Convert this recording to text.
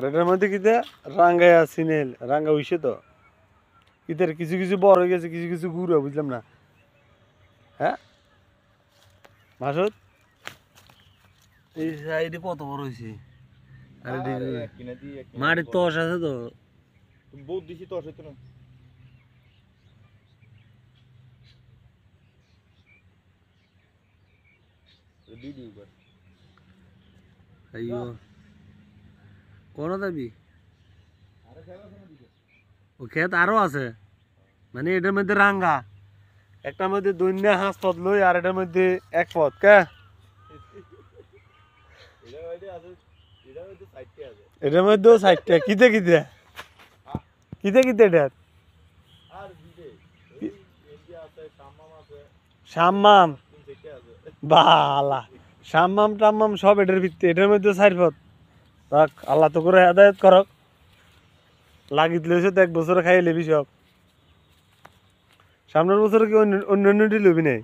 আর এটার মধ্যে কিতা রাঙ্গায়া সিনেল রাঙ্গা হইছে তো ইতার কিছু কিছু বড় হয়ে গেছে কিছু কিছু গুঁড়ো বুঝলাম না হ্যাঁ মাসুদ কত বড় হয়েছে আরে মাটির তস আছে তো বহুত দিছি তস হইতো না ভিডিও কর কোন দাবি ও ক্ষেত আরো আছে মানে এটার মধ্যে রাঙ্গা একটার মধ্যে দৈন্য হাঁস পথ লই আর এটার মধ্যে এক পথ কে এটার মধ্যেও সাইটটা কিতে কিতে কিতে কিতে এটা শাম্মাম বালা শাম্মাম টাম্মাম সব এটার ভিত্তি এটার মধ্যে সাইড পথ রাখ আল্লাহ তো করে আদায়ত করক লাগি লইছে তো এক বছরে খাইয়ে লিবি সব সামনের বছরে কি অন্য অন্য লবি নাই